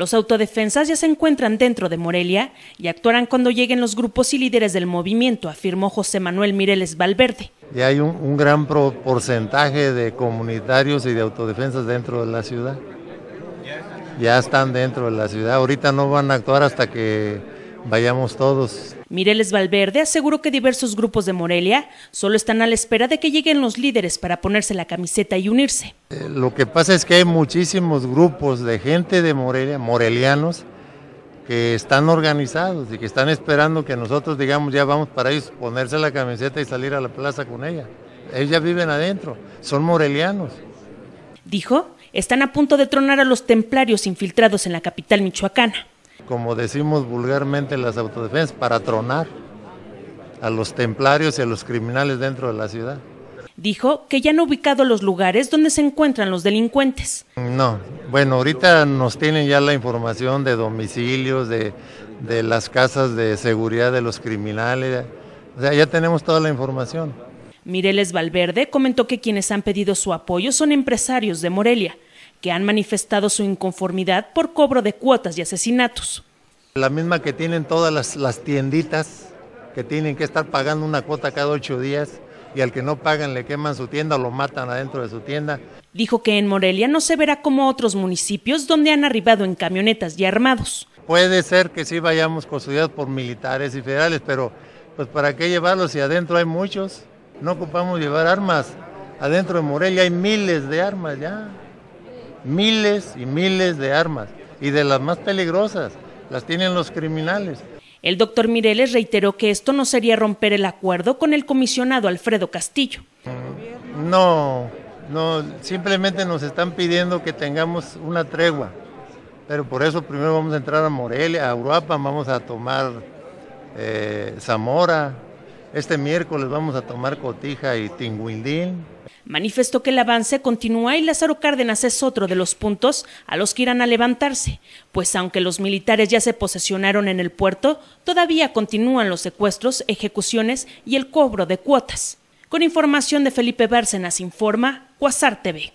Los autodefensas ya se encuentran dentro de Morelia y actuarán cuando lleguen los grupos y líderes del movimiento, afirmó José Manuel Mireles Valverde. Ya hay un, gran porcentaje de comunitarios y de autodefensas dentro de la ciudad. Ya están dentro de la ciudad. Ahorita no van a actuar hasta que vayamos todos. Mireles Valverde aseguró que diversos grupos de Morelia solo están a la espera de que lleguen los líderes para ponerse la camiseta y unirse. Eh, lo que pasa es que hay muchísimos grupos de gente de Morelia, morelianos, que están organizados y que están esperando que nosotros digamos ya vamos para ellos ponerse la camiseta y salir a la plaza con ella. Ellos ya viven adentro, son morelianos. Dijo, están a punto de tronar a los templarios infiltrados en la capital michoacana como decimos vulgarmente las autodefensas, para tronar a los templarios y a los criminales dentro de la ciudad. Dijo que ya han ubicado los lugares donde se encuentran los delincuentes. No, bueno, ahorita nos tienen ya la información de domicilios, de, de las casas de seguridad de los criminales, o sea, ya tenemos toda la información. Mireles Valverde comentó que quienes han pedido su apoyo son empresarios de Morelia, que han manifestado su inconformidad por cobro de cuotas y asesinatos. La misma que tienen todas las, tienditas, que tienen que estar pagando una cuota cada ocho días y al que no pagan le queman su tienda o lo matan adentro de su tienda. Dijo que en Morelia no se verá como otros municipios donde han arribado en camionetas y armados. Puede ser que sí vayamos custodiados por militares y federales, pero pues para qué llevarlos si adentro hay muchos. No ocupamos llevar armas. Adentro de Morelia hay miles de armas ya miles y miles de armas y de las más peligrosas, las tienen los criminales. El doctor Mireles reiteró que esto no sería romper el acuerdo con el comisionado Alfredo Castillo. No, no, simplemente nos están pidiendo que tengamos una tregua, pero por eso primero vamos a entrar a Morelia, a Europa, vamos a tomar eh, Zamora, este miércoles vamos a tomar Cotija y Tinguindín. Manifestó que el avance continúa y Lázaro Cárdenas es otro de los puntos a los que irán a levantarse, pues aunque los militares ya se posesionaron en el puerto, todavía continúan los secuestros, ejecuciones y el cobro de cuotas. Con información de Felipe Bárcenas, informa Cuasar TV.